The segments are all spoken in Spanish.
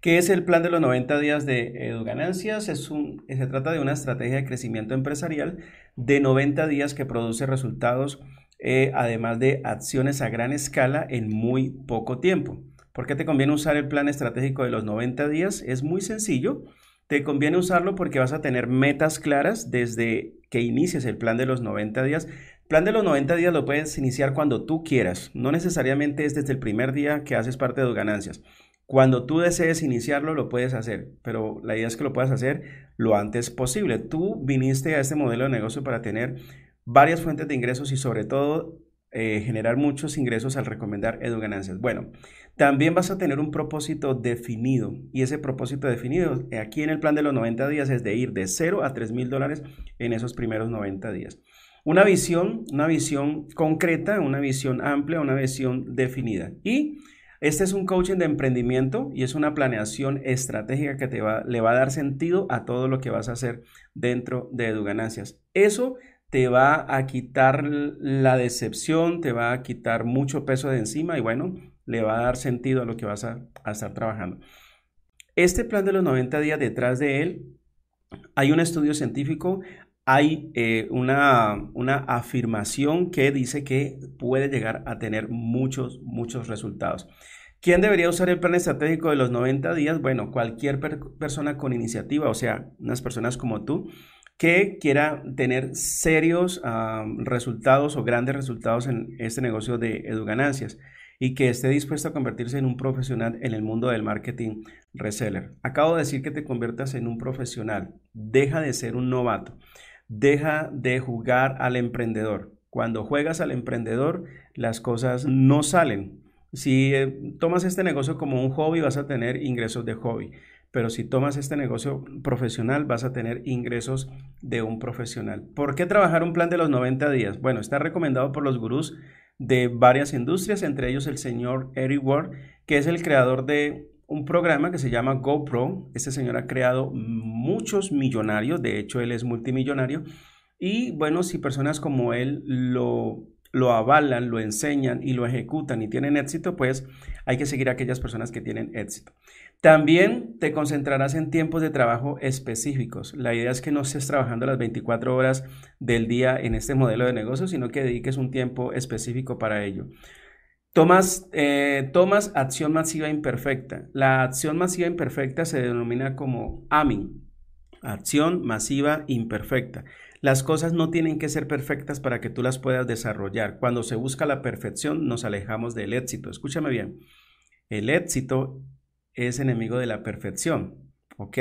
¿Qué es el plan de los 90 días de Eduganancias? Eh, es un, se trata de una estrategia de crecimiento empresarial de 90 días que produce resultados, eh, además de acciones a gran escala en muy poco tiempo. ¿Por qué te conviene usar el plan estratégico de los 90 días? Es muy sencillo. Te conviene usarlo porque vas a tener metas claras desde que inicies el plan de los 90 días. Plan de los 90 días lo puedes iniciar cuando tú quieras. No necesariamente es desde el primer día que haces parte de tus ganancias. Cuando tú desees iniciarlo, lo puedes hacer, pero la idea es que lo puedas hacer lo antes posible. Tú viniste a este modelo de negocio para tener varias fuentes de ingresos y sobre todo eh, generar muchos ingresos al recomendar EduGanancias. Bueno, también vas a tener un propósito definido y ese propósito definido eh, aquí en el plan de los 90 días es de ir de 0 a 3 mil dólares en esos primeros 90 días. Una visión, una visión concreta, una visión amplia, una visión definida. Y este es un coaching de emprendimiento y es una planeación estratégica que te va, le va a dar sentido a todo lo que vas a hacer dentro de Eduganancias. Eso te va a quitar la decepción, te va a quitar mucho peso de encima y bueno, le va a dar sentido a lo que vas a, a estar trabajando. Este plan de los 90 días detrás de él hay un estudio científico, hay eh, una, afirmación que dice que puede llegar a tener muchos, muchos resultados. ¿Quién debería usar el plan estratégico de los 90 días? Bueno, cualquier persona con iniciativa, o sea, unas personas como tú que quiera tener serios resultados o grandes resultados en este negocio de eduganancias y que esté dispuesto a convertirse en un profesional en el mundo del marketing reseller. Acabo de decir que te conviertas en un profesional, deja de ser un novato deja de jugar al emprendedor. Cuando juegas al emprendedor, las cosas no salen. Si eh, tomas este negocio como un hobby, vas a tener ingresos de hobby. Pero si tomas este negocio profesional, vas a tener ingresos de un profesional. ¿Por qué trabajar un plan de los 90 días? Bueno, está recomendado por los gurús de varias industrias, entre ellos el señor Eric Ward, que es el creador de un programa que se llama GoPro. Este señor ha creado muchos millonarios, de hecho él es multimillonario. Y bueno, si personas como él lo, lo avalan, lo enseñan y lo ejecutan y tienen éxito, pues hay que seguir a aquellas personas que tienen éxito. También te concentrarás en tiempos de trabajo específicos. La idea es que no estés trabajando las 24 horas del día en este modelo de negocio, sino que dediques un tiempo específico para ello. Tomas, eh, tomas acción masiva imperfecta. La acción masiva imperfecta se denomina como AMIN, acción masiva imperfecta. Las cosas no tienen que ser perfectas para que tú las puedas desarrollar. Cuando se busca la perfección nos alejamos del éxito. Escúchame bien, el éxito es enemigo de la perfección, ¿ok?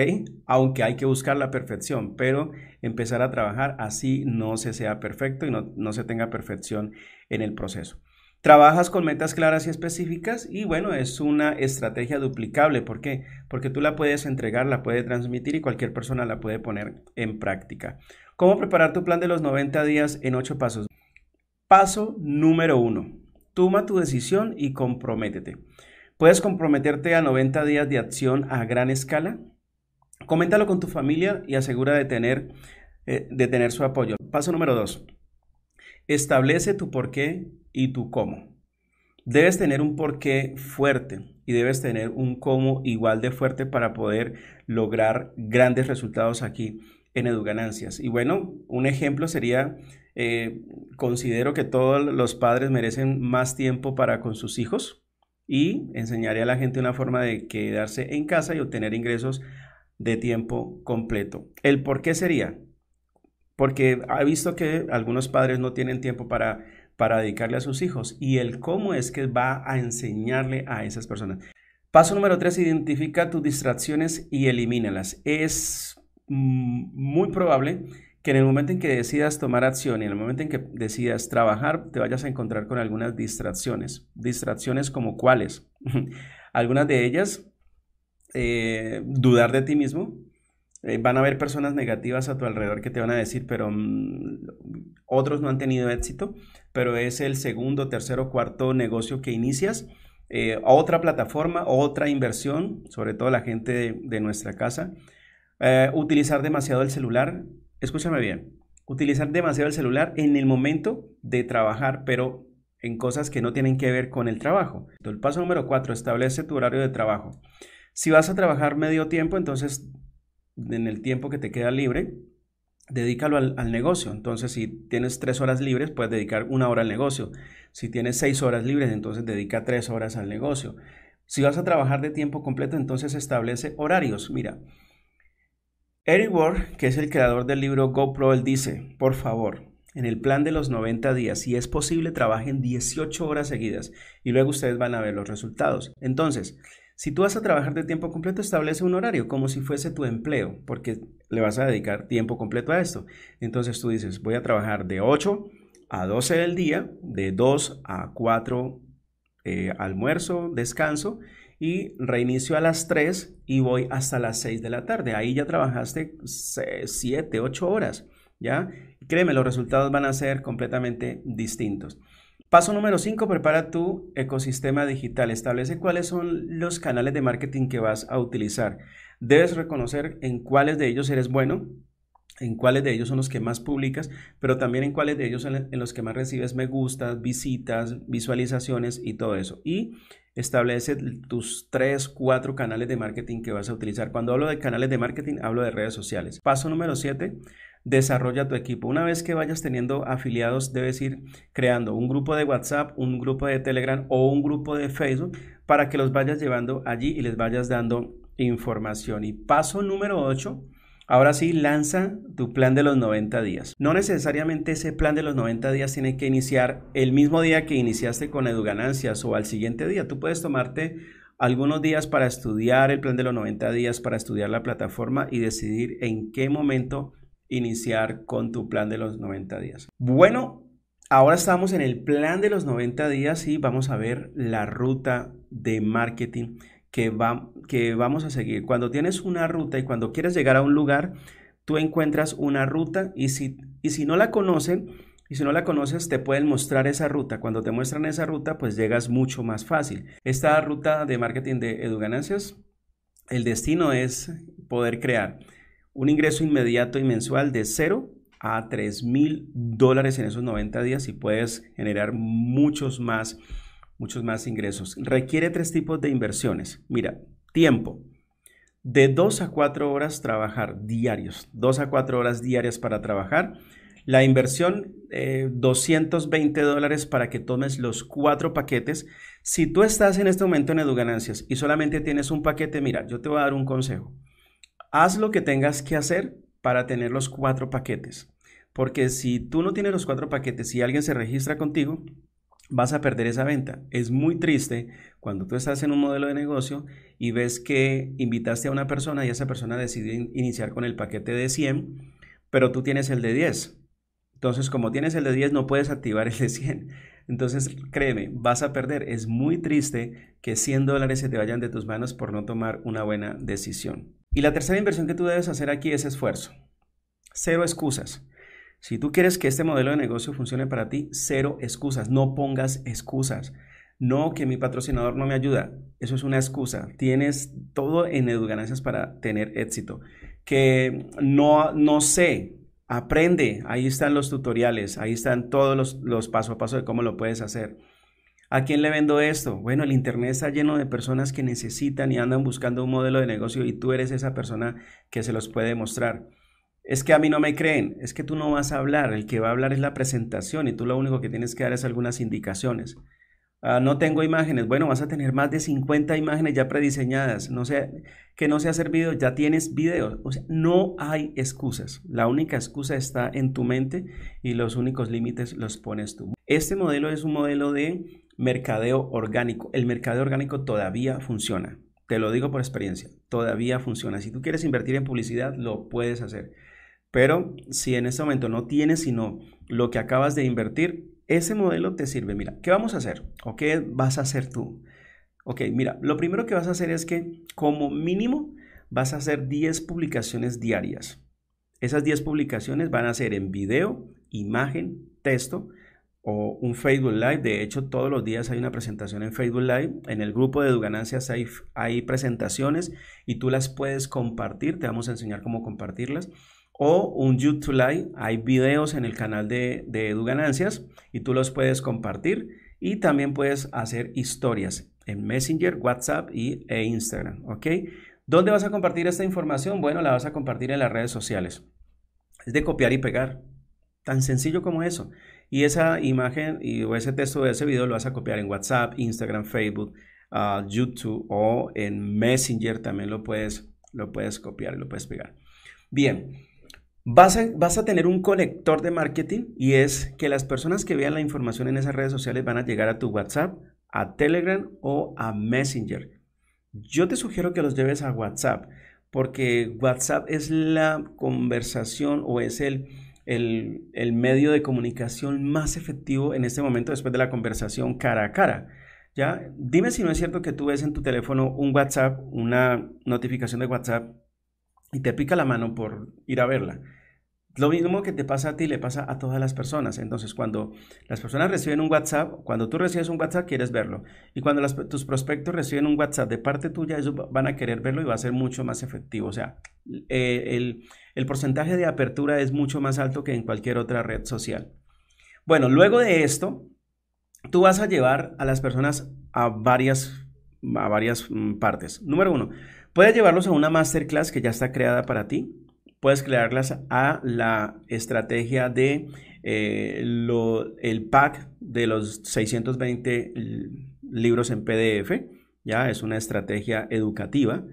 Aunque hay que buscar la perfección, pero empezar a trabajar así no se sea perfecto y no se tenga perfección en el proceso. Trabajas con metas claras y específicas y bueno, es una estrategia duplicable. ¿Por qué? Porque tú la puedes entregar, la puedes transmitir y cualquier persona la puede poner en práctica. ¿Cómo preparar tu plan de los 90 días en 8 pasos? Paso número 1. Toma tu decisión y comprométete. ¿Puedes comprometerte a 90 días de acción a gran escala? Coméntalo con tu familia y asegura de tener, eh, de tener su apoyo. Paso número 2 Establece tu por qué y tu cómo. Debes tener un porqué fuerte y debes tener un cómo igual de fuerte para poder lograr grandes resultados aquí en EduGanancias. Y bueno, un ejemplo sería, eh, considero que todos los padres merecen más tiempo para con sus hijos y enseñaré a la gente una forma de quedarse en casa y obtener ingresos de tiempo completo. El por qué sería, porque ha visto que algunos padres no tienen tiempo para, para dedicarle a sus hijos y el cómo es que va a enseñarle a esas personas. Paso número tres, identifica tus distracciones y elimínalas. Es mm, muy probable que en el momento en que decidas tomar acción y en el momento en que decidas trabajar, te vayas a encontrar con algunas distracciones. Distracciones como cuáles. algunas de ellas, eh, dudar de ti mismo, eh, van a haber personas negativas a tu alrededor que te van a decir, pero mm, otros no han tenido éxito, pero es el segundo, tercero, cuarto negocio que inicias. Eh, otra plataforma, otra inversión, sobre todo la gente de, nuestra casa. Eh, utilizar demasiado el celular, escúchame bien, utilizar demasiado el celular en el momento de trabajar, pero en cosas que no tienen que ver con el trabajo. el paso número cuatro, establece tu horario de trabajo. Si vas a trabajar medio tiempo, entonces en el tiempo que te queda libre, dedícalo al, al, negocio. Entonces, si tienes tres horas libres, puedes dedicar una hora al negocio. Si tienes seis horas libres, entonces dedica tres horas al negocio. Si vas a trabajar de tiempo completo, entonces establece horarios. Mira, Eric Ward, que es el creador del libro GoPro, él dice, por favor, en el plan de los 90 días, si es posible, trabajen 18 horas seguidas y luego ustedes van a ver los resultados. Entonces, si tú vas a trabajar de tiempo completo, establece un horario como si fuese tu empleo, porque le vas a dedicar tiempo completo a esto. Entonces tú dices, voy a trabajar de 8 a 12 del día, de 2 a 4 eh, almuerzo, descanso y reinicio a las 3 y voy hasta las 6 de la tarde. Ahí ya trabajaste 7, 8 horas, ¿ya? Créeme, los resultados van a ser completamente distintos. Paso número 5, prepara tu ecosistema digital. Establece cuáles son los canales de marketing que vas a utilizar. Debes reconocer en cuáles de ellos eres bueno, en cuáles de ellos son los que más publicas, pero también en cuáles de ellos en los que más recibes me gustas, visitas, visualizaciones y todo eso. Y establece tus 3, 4 canales de marketing que vas a utilizar. Cuando hablo de canales de marketing, hablo de redes sociales. Paso número 7, desarrolla tu equipo. Una vez que vayas teniendo afiliados, debes ir creando un grupo de WhatsApp, un grupo de Telegram o un grupo de Facebook para que los vayas llevando allí y les vayas dando información. Y paso número 8. Ahora sí, lanza tu plan de los 90 días. No necesariamente ese plan de los 90 días tiene que iniciar el mismo día que iniciaste con Eduganancias o al siguiente día. Tú puedes tomarte algunos días para estudiar el plan de los 90 días, para estudiar la plataforma y decidir en qué momento iniciar con tu plan de los 90 días. Bueno, ahora estamos en el plan de los 90 días y vamos a ver la ruta de marketing que, va, que vamos a seguir. Cuando tienes una ruta y cuando quieres llegar a un lugar, tú encuentras una ruta y si, y si no la conocen, y si no la conoces, te pueden mostrar esa ruta. Cuando te muestran esa ruta, pues llegas mucho más fácil. Esta ruta de marketing de EduGanancias, el destino es poder crear un ingreso inmediato y mensual de 0 a 3 mil dólares en esos 90 días y puedes generar muchos más, muchos más ingresos. Requiere tres tipos de inversiones. Mira, tiempo. De 2 a 4 horas trabajar diarios. 2 a 4 horas diarias para trabajar. La inversión, 220 eh, dólares para que tomes los cuatro paquetes. Si tú estás en este momento en EduGanancias y solamente tienes un paquete, mira, yo te voy a dar un consejo. Haz lo que tengas que hacer para tener los cuatro paquetes. Porque si tú no tienes los cuatro paquetes y alguien se registra contigo, vas a perder esa venta. Es muy triste cuando tú estás en un modelo de negocio y ves que invitaste a una persona y esa persona decide iniciar con el paquete de 100, pero tú tienes el de 10. Entonces, como tienes el de 10, no puedes activar el de 100. Entonces, créeme, vas a perder. Es muy triste que 100 dólares se te vayan de tus manos por no tomar una buena decisión. Y la tercera inversión que tú debes hacer aquí es esfuerzo. Cero excusas. Si tú quieres que este modelo de negocio funcione para ti, cero excusas. No pongas excusas. No que mi patrocinador no me ayuda. Eso es una excusa. Tienes todo en Eduganancias para tener éxito. Que no, no sé. Aprende. Ahí están los tutoriales. Ahí están todos los, los paso a paso de cómo lo puedes hacer. ¿A quién le vendo esto? Bueno, el Internet está lleno de personas que necesitan y andan buscando un modelo de negocio y tú eres esa persona que se los puede mostrar. Es que a mí no me creen, es que tú no vas a hablar, el que va a hablar es la presentación y tú lo único que tienes que dar es algunas indicaciones. Ah, no tengo imágenes. Bueno, vas a tener más de 50 imágenes ya prediseñadas. No sé que no se ha servido, ya tienes videos. O sea, no hay excusas. La única excusa está en tu mente y los únicos límites los pones tú. Este modelo es un modelo de mercadeo orgánico. El mercadeo orgánico todavía funciona. Te lo digo por experiencia. Todavía funciona. Si tú quieres invertir en publicidad, lo puedes hacer. Pero si en este momento no tienes sino lo que acabas de invertir, ese modelo te sirve. Mira, ¿qué vamos a hacer? ¿O qué vas a hacer tú? Ok, mira, lo primero que vas a hacer es que como mínimo vas a hacer 10 publicaciones diarias. Esas 10 publicaciones van a ser en video, imagen, texto o un Facebook Live. De hecho, todos los días hay una presentación en Facebook Live. En el grupo de Eduganancias hay presentaciones y tú las puedes compartir. Te vamos a enseñar cómo compartirlas o un YouTube Live. Hay videos en el canal de, de Ganancias y tú los puedes compartir y también puedes hacer historias en Messenger, WhatsApp y, e Instagram. ¿Ok? ¿Dónde vas a compartir esta información? Bueno, la vas a compartir en las redes sociales. Es de copiar y pegar. Tan sencillo como eso. Y esa imagen y, o ese texto de ese video lo vas a copiar en WhatsApp, Instagram, Facebook, ah, YouTube o en Messenger también lo puedes, lo puedes copiar y lo puedes pegar. Bien, Vas a, vas a, tener un conector de marketing y es que las personas que vean la información en esas redes sociales van a llegar a tu WhatsApp, a Telegram o a Messenger. Yo te sugiero que los lleves a WhatsApp porque WhatsApp es la conversación o es el, el, medio de comunicación más efectivo en este momento después de la conversación cara a cara. ¿Ya? Dime si no es cierto que tú ves en tu teléfono un WhatsApp, una notificación de WhatsApp y te pica la mano por ir a verla. Lo mismo que te pasa a ti le pasa a todas las personas. Entonces, cuando las personas reciben un WhatsApp, cuando tú recibes un WhatsApp, quieres verlo. Y cuando tus prospectos reciben un WhatsApp de parte tuya, ellos van a querer verlo y va a ser mucho más efectivo. O sea, eh, el, porcentaje de apertura es mucho más alto que en cualquier otra red social. Bueno, luego de esto, tú vas a llevar a las personas a varias, a varias mm, partes. Número uno, Puedes llevarlos a una masterclass que ya está creada para ti. Puedes crearlas a la estrategia de eh, el pack de los 620 mm, libros en PDF. Ya es una estrategia educativa.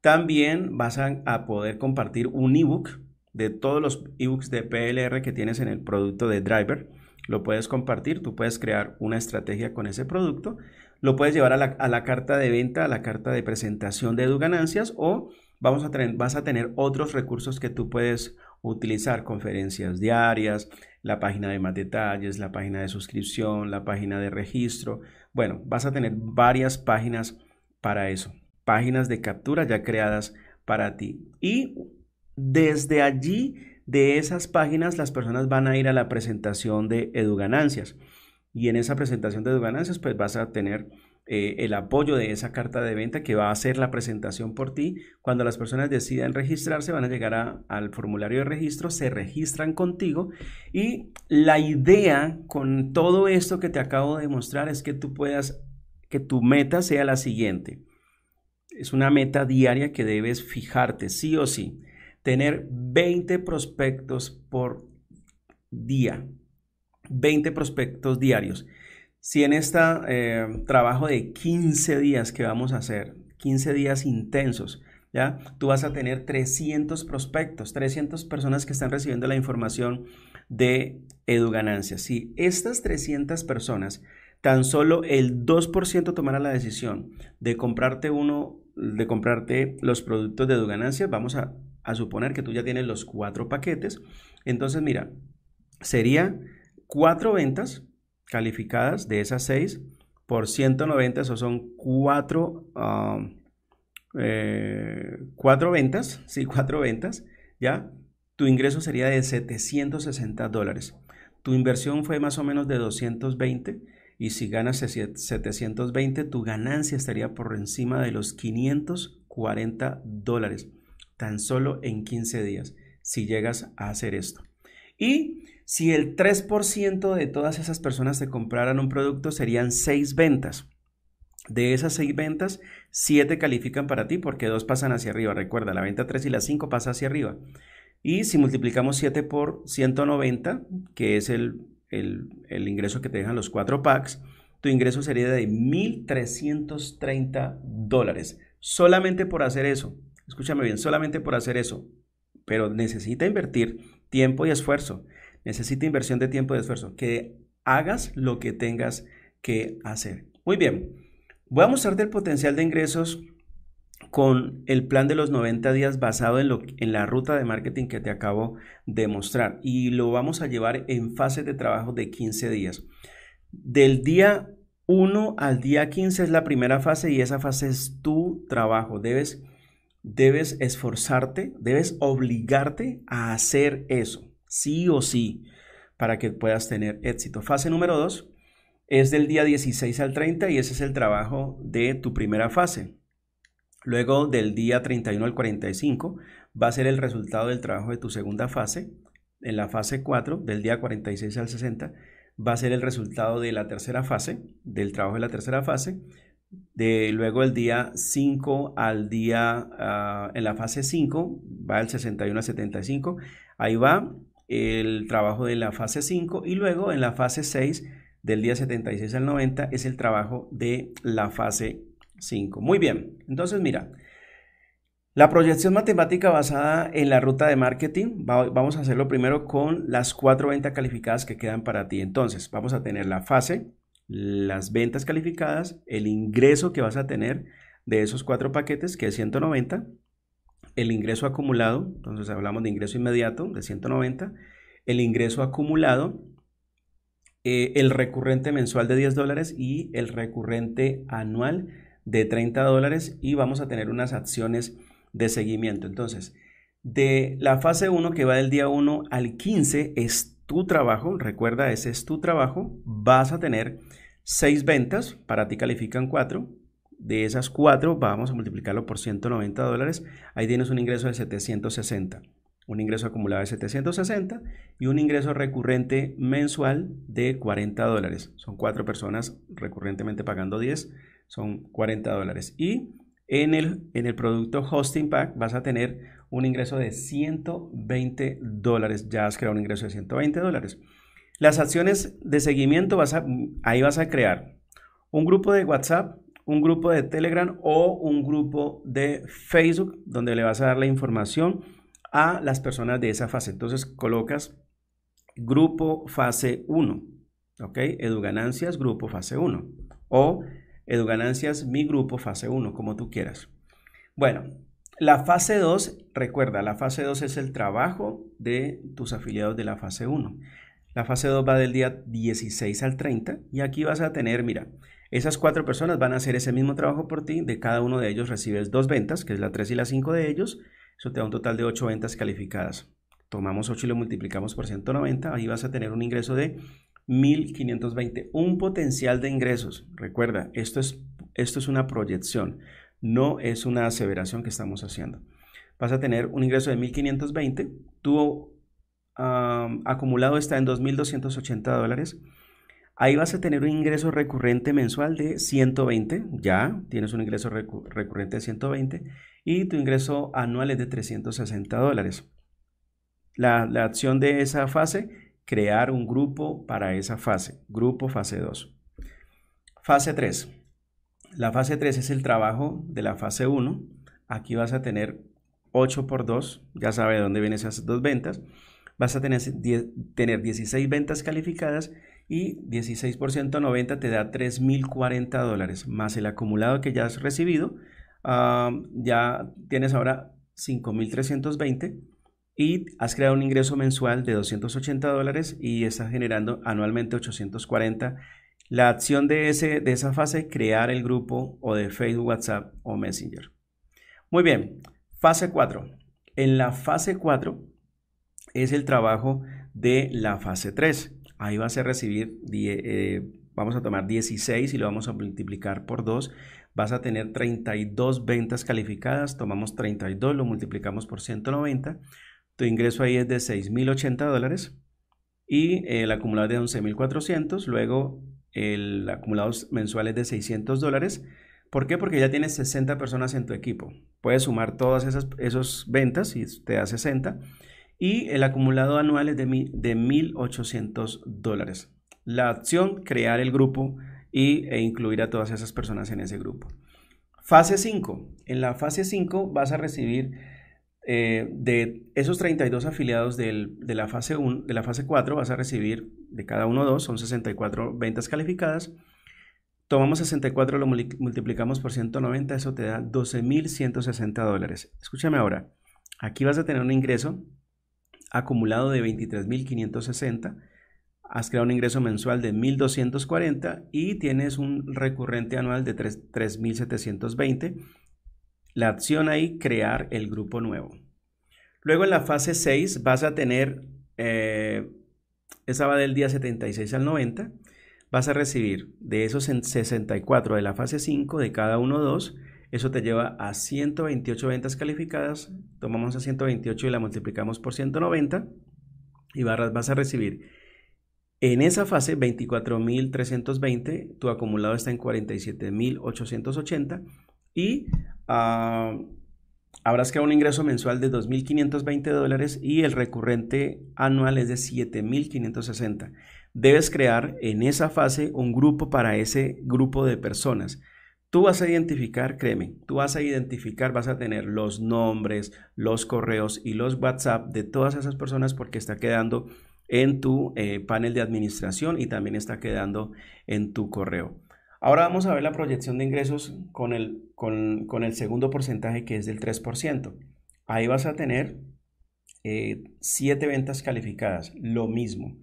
También vas a, a poder compartir un ebook de todos los ebooks de PLR que tienes en el producto de Driver lo puedes compartir, tú puedes crear una estrategia con ese producto, lo puedes llevar a la, carta de venta, a la carta de presentación de ganancias o vamos a vas a tener otros recursos que tú puedes utilizar, conferencias diarias, la página de más detalles, la página de suscripción, la página de registro. Bueno, vas a tener varias páginas para eso, páginas de captura ya creadas para ti. Y desde allí de esas páginas las personas van a ir a la presentación de EduGanancias. Y en esa presentación de EduGanancias, pues vas a tener eh, el apoyo de esa carta de venta que va a hacer la presentación por ti. Cuando las personas decidan registrarse, van a llegar a, al formulario de registro, se registran contigo. Y la idea con todo esto que te acabo de mostrar es que tú puedas, que tu meta sea la siguiente. Es una meta diaria que debes fijarte, sí o sí tener 20 prospectos por día, 20 prospectos diarios. Si en este eh, trabajo de 15 días que vamos a hacer, 15 días intensos, ¿ya? Tú vas a tener 300 prospectos, 300 personas que están recibiendo la información de EduGanancia. Si estas 300 personas, tan solo el 2% tomara la decisión de comprarte uno, de comprarte los productos de EduGanancia, vamos a a suponer que tú ya tienes los cuatro paquetes, entonces mira, sería cuatro ventas calificadas de esas seis por 190, eso son cuatro, ah, eh, cuatro ventas, sí, cuatro ventas, ¿ya? Tu ingreso sería de 760 dólares. Tu inversión fue más o menos de 220 y si ganas 720, tu ganancia estaría por encima de los 540 dólares tan solo en 15 días si llegas a hacer esto. Y si el 3% de todas esas personas te compraran un producto, serían 6 ventas. De esas 6 ventas, 7 califican para ti porque 2 pasan hacia arriba. Recuerda, la venta 3 y la 5 pasa hacia arriba. Y si multiplicamos 7 por 190, que es el, el ingreso que te dejan los 4 packs, tu ingreso sería de 1.330 dólares. Solamente por hacer eso, Escúchame bien, solamente por hacer eso. Pero necesita invertir tiempo y esfuerzo. Necesita inversión de tiempo y esfuerzo. Que hagas lo que tengas que hacer. Muy bien. Voy a mostrarte el potencial de ingresos con el plan de los 90 días basado en, en la ruta de marketing que te acabo de mostrar y lo vamos a llevar en fases de trabajo de 15 días. Del día 1 al día 15 es la primera fase y esa fase es tu trabajo. Debes debes esforzarte, debes obligarte a hacer eso, sí o sí, para que puedas tener éxito. Fase número 2 es del día 16 al 30 y ese es el trabajo de tu primera fase. Luego del día 31 al 45 va a ser el resultado del trabajo de tu segunda fase. En la fase 4, del día 46 al 60, va a ser el resultado de la tercera fase, del trabajo de la tercera fase de luego el día 5 al día, ah, en la fase 5, va del 61 al 75, ahí va el trabajo de la fase 5 y luego en la fase 6, del día 76 al 90, es el trabajo de la fase 5. Muy bien, entonces mira, la proyección matemática basada en la ruta de marketing, vamos a hacerlo primero con las cuatro ventas calificadas que quedan para ti. Entonces, vamos a tener la fase, las ventas calificadas, el ingreso que vas a tener de esos cuatro paquetes, que es 190, el ingreso acumulado, entonces hablamos de ingreso inmediato de 190, el ingreso acumulado, eh, el recurrente mensual de 10 dólares y el recurrente anual de 30 dólares y vamos a tener unas acciones de seguimiento. Entonces, de la fase 1 que va del día 1 al 15 es tu trabajo, recuerda, ese es tu trabajo, vas a tener 6 ventas, para ti califican 4. De esas 4 vamos a multiplicarlo por 190 dólares. Ahí tienes un ingreso de 760. Un ingreso acumulado de 760 y un ingreso recurrente mensual de 40 dólares. Son 4 personas recurrentemente pagando 10, son 40 dólares. Y en el, en el producto Hosting Pack vas a tener un ingreso de 120 dólares. Ya has creado un ingreso de 120 dólares. Las acciones de seguimiento, vas ahí vas a crear un grupo de WhatsApp, un grupo de Telegram o un grupo de Facebook donde le vas a dar la información a las personas de esa fase. Entonces colocas grupo fase 1, ¿ok? Eduganancias, grupo fase 1 o Eduganancias, mi grupo fase 1, como tú quieras. Bueno, la fase 2, recuerda, la fase 2 es el trabajo de tus afiliados de la fase 1. La fase 2 va del día 16 al 30 y aquí vas a tener, mira, esas cuatro personas van a hacer ese mismo trabajo por ti, de cada uno de ellos recibes dos ventas, que es la 3 y la 5 de ellos, eso te da un total de 8 ventas calificadas. Tomamos 8 y lo multiplicamos por 190, ahí vas a tener un ingreso de 1520, un potencial de ingresos. Recuerda, esto es, esto es una proyección, no es una aseveración que estamos haciendo. Vas a tener un ingreso de 1520, tú acumulado está en 2.280 dólares, ahí vas a tener un ingreso recurrente mensual de 120, ya tienes un ingreso recurrente de 120 y tu ingreso anual es de 360 dólares. La, acción de esa fase, crear un grupo para esa fase, grupo fase 2. Fase 3. La fase 3 es el trabajo de la fase 1. Aquí vas a tener 8 por 2, ya sabe de dónde vienen esas dos ventas vas a tener, tener 16 ventas calificadas y 16 por te da 3.040 dólares, más el acumulado que ya has recibido, ya tienes ahora 5.320 y has creado un ingreso mensual de 280 dólares y estás generando anualmente 840. La acción de, ese, de esa fase, crear el grupo o de Facebook, WhatsApp o Messenger. Muy bien, fase 4. En la fase 4 es el trabajo de la fase 3. Ahí vas a recibir, eh, vamos a tomar 16 y lo vamos a multiplicar por 2. Vas a tener 32 ventas calificadas, tomamos 32, lo multiplicamos por 190. Tu ingreso ahí es de 6.080 dólares y el acumulado de 11.400, luego el acumulado mensual es de 600 dólares. ¿Por qué? Porque ya tienes 60 personas en tu equipo. Puedes sumar todas esas, esas ventas y te da 60 y el acumulado anual es de, de 1.800 dólares. La opción, crear el grupo y, e incluir a todas esas personas en ese grupo. Fase 5. En la fase 5 vas a recibir eh, de esos 32 afiliados de, la fase 1, de la fase 4, vas a recibir de cada uno dos, son 64 ventas calificadas. Tomamos 64, lo multiplicamos por 190, eso te da 12.160 dólares. Escúchame ahora, aquí vas a tener un ingreso acumulado de 23.560, has creado un ingreso mensual de 1.240 y tienes un recurrente anual de 3.720. La acción ahí, crear el grupo nuevo. Luego en la fase 6 vas a tener, eh, esa va del día 76 al 90, vas a recibir de esos 64 de la fase 5, de cada uno dos eso te lleva a 128 ventas calificadas. Tomamos a 128 y la multiplicamos por 190 y vas a recibir en esa fase 24.320, tu acumulado está en 47.880 y ah, habrás que un ingreso mensual de 2.520 dólares y el recurrente anual es de 7.560. Debes crear en esa fase un grupo para ese grupo de personas. Tú vas a identificar, créeme, tú vas a identificar, vas a tener los nombres, los correos y los WhatsApp de todas esas personas porque está quedando en tu eh, panel de administración y también está quedando en tu correo. Ahora vamos a ver la proyección de ingresos con el, con, el segundo porcentaje que es del 3%. Ahí vas a tener 7 eh, ventas calificadas, lo mismo.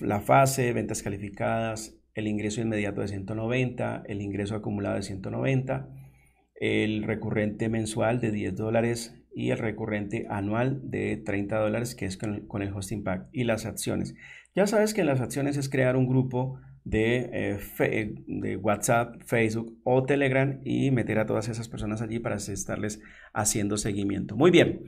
La fase, ventas calificadas, el ingreso inmediato de 190, el ingreso acumulado de 190, el recurrente mensual de 10 dólares y el recurrente anual de 30 dólares que es con, el hosting pack y las acciones. Ya sabes que las acciones es crear un grupo de, eh, eh, de WhatsApp, Facebook o Telegram y meter a todas esas personas allí para estarles haciendo seguimiento. Muy bien.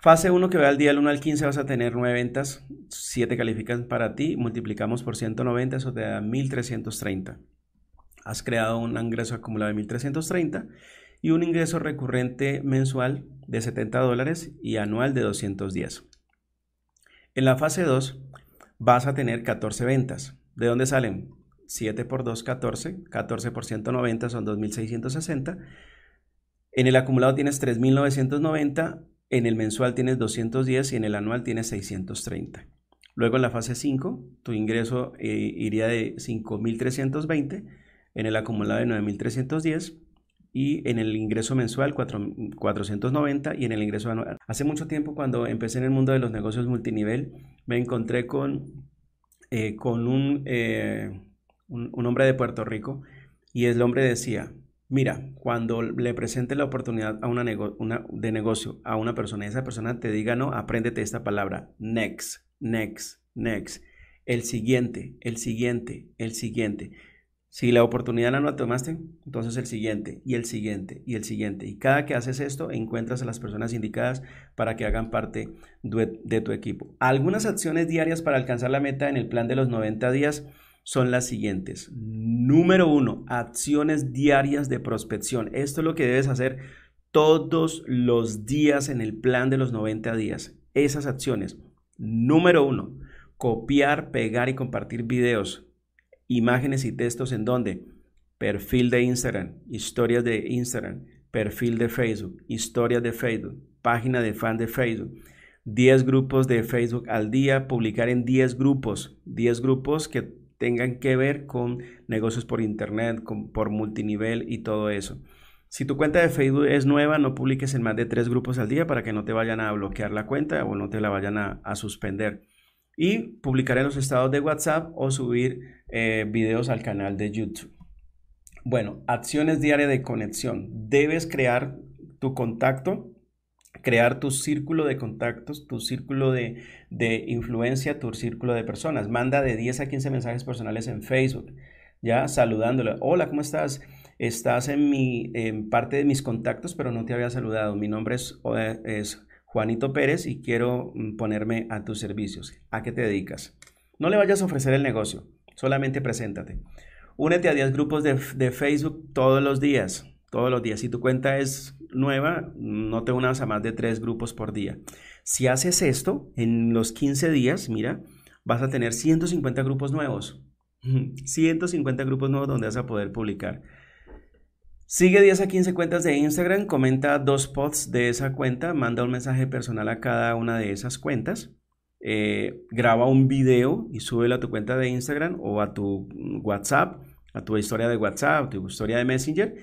Fase 1 que va al día del 1 al 15 vas a tener 9 ventas, 7 califican para ti, multiplicamos por 190, eso te da 1330. Has creado un ingreso acumulado de 1330 y un ingreso recurrente mensual de 70 dólares y anual de 210. En la fase 2 vas a tener 14 ventas. ¿De dónde salen? 7 por 2, 14. 14 por 190 son 2660. En el acumulado tienes 3.990 en el mensual tienes 210 y en el anual tienes 630. Luego en la fase 5, tu ingreso eh, iría de 5.320, en el acumulado de 9.310 y en el ingreso mensual 490 y en el ingreso anual. Hace mucho tiempo cuando empecé en el mundo de los negocios multinivel, me encontré con, eh, con eh, un, un hombre de Puerto Rico y el hombre decía, Mira, cuando le presentes la oportunidad a una, de negocio a una persona y esa persona te diga no, apréndete esta palabra, next, next, next, el siguiente, el siguiente, el siguiente. Si la oportunidad no la tomaste, entonces el siguiente y el siguiente y el siguiente. Y cada que haces esto, encuentras a las personas indicadas para que hagan parte de tu equipo. Algunas acciones diarias para alcanzar la meta en el plan de los 90 días son las siguientes. Número uno, acciones diarias de prospección. Esto es lo que debes hacer todos los días en el plan de los 90 días. Esas acciones. Número uno, copiar, pegar y compartir videos, imágenes y textos en donde? Perfil de Instagram, historias de Instagram, perfil de Facebook, historias de Facebook, página de fan de Facebook. 10 grupos de Facebook al día, publicar en 10 grupos, 10 grupos que tengan que ver con negocios por internet, por multinivel y todo eso. Si tu cuenta de Facebook es nueva, no publiques en más de tres grupos al día para que no te vayan a bloquear la cuenta o no te la vayan a, suspender. Y publicar en los estados de WhatsApp o subir eh, videos al canal de YouTube. Bueno, acciones diarias de conexión. Debes crear tu contacto crear tu círculo de contactos, tu círculo de, de, influencia, tu círculo de personas. Manda de 10 a 15 mensajes personales en Facebook, ya saludándole. Hola, ¿cómo estás? Estás en, mi, en parte de mis contactos, pero no te había saludado. Mi nombre es, eh, Juanito Pérez y quiero mm, ponerme a tus servicios. ¿A qué te dedicas? No le vayas a ofrecer el negocio, solamente preséntate. Únete a 10 grupos de, de Facebook todos los días todos los días. Si tu cuenta es nueva, no te unas a más de tres grupos por día. Si haces esto, en los 15 días, mira, vas a tener 150 grupos nuevos. 150 grupos nuevos donde vas a poder publicar. Sigue 10 a 15 cuentas de Instagram, comenta dos posts de esa cuenta, manda un mensaje personal a cada una de esas cuentas, eh, graba un video y súbelo a tu cuenta de Instagram o a tu WhatsApp, a tu historia de WhatsApp, a tu historia de Messenger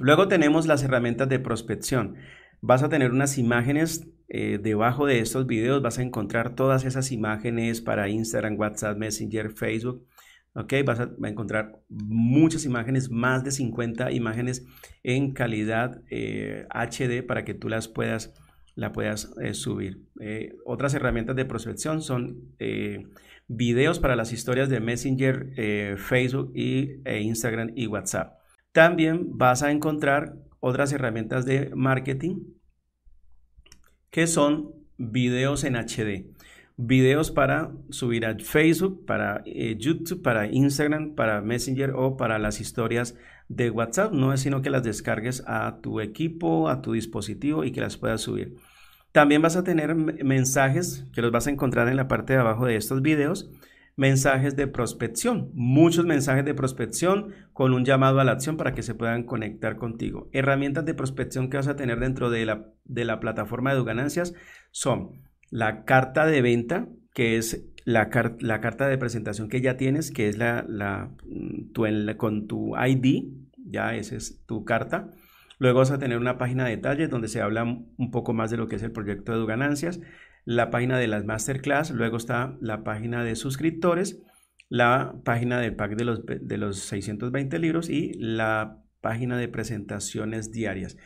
Luego tenemos las herramientas de prospección. Vas a tener unas imágenes eh, debajo de estos videos, vas a encontrar todas esas imágenes para Instagram, WhatsApp, Messenger, Facebook. ¿ok? Vas a, encontrar muchas imágenes, más de 50 imágenes en calidad HD eh, para que tú las puedas, la puedas eh, subir. otras herramientas de prospección son videos para las historias de Messenger, Facebook y, e Instagram y WhatsApp. También vas a encontrar otras herramientas de marketing que son videos en HD. Videos para subir a Facebook, para eh, YouTube, para Instagram, para Messenger o para las historias de WhatsApp. No es sino que las descargues a tu equipo, a tu dispositivo y que las puedas subir. También vas a tener mensajes que los vas a encontrar en la parte de abajo de estos videos mensajes de prospección, muchos mensajes de prospección con un llamado a la acción para que se puedan conectar contigo. Herramientas de prospección que vas a tener dentro de la, plataforma de ganancias son la carta de venta, que es la, la, carta de presentación que ya tienes, que es la, la, mm, tu, con tu ID, ya esa es tu carta. Luego vas a tener una página de detalles donde se habla un poco más de lo que es el proyecto de ganancias la página de las masterclass, luego está la página de suscriptores, la página del pack de los, de los 620 libros y la página de presentaciones diarias.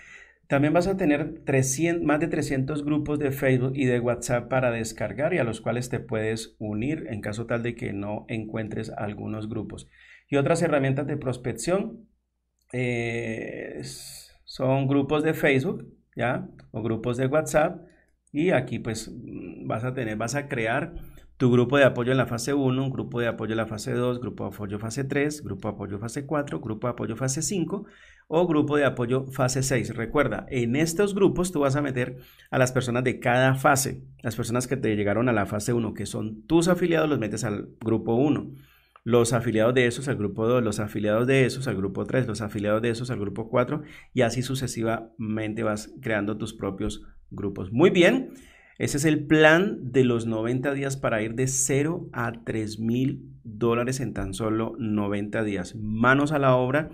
También vas a tener 300, más de 300 grupos de Facebook y de WhatsApp para descargar y a los cuales te puedes unir en caso tal de que no encuentres algunos grupos. Y otras herramientas de prospección eh, son grupos de Facebook, ¿ya? O grupos de WhatsApp. Y aquí pues vas a tener, vas a crear tu grupo de apoyo en la fase 1, un grupo de apoyo en la fase 2, grupo de apoyo fase 3, grupo de apoyo fase 4, grupo de apoyo fase 5 o grupo de apoyo fase 6. Recuerda, en estos grupos tú vas a meter a las personas de cada fase. Las personas que te llegaron a la fase 1, que son tus afiliados, los metes al grupo 1. Los afiliados de esos al grupo 2, los afiliados de esos al grupo 3, los afiliados de esos al grupo 4 y así sucesivamente vas creando tus propios grupos. Muy bien. Ese es el plan de los 90 días para ir de 0 a 3 mil dólares en tan solo 90 días. Manos a la obra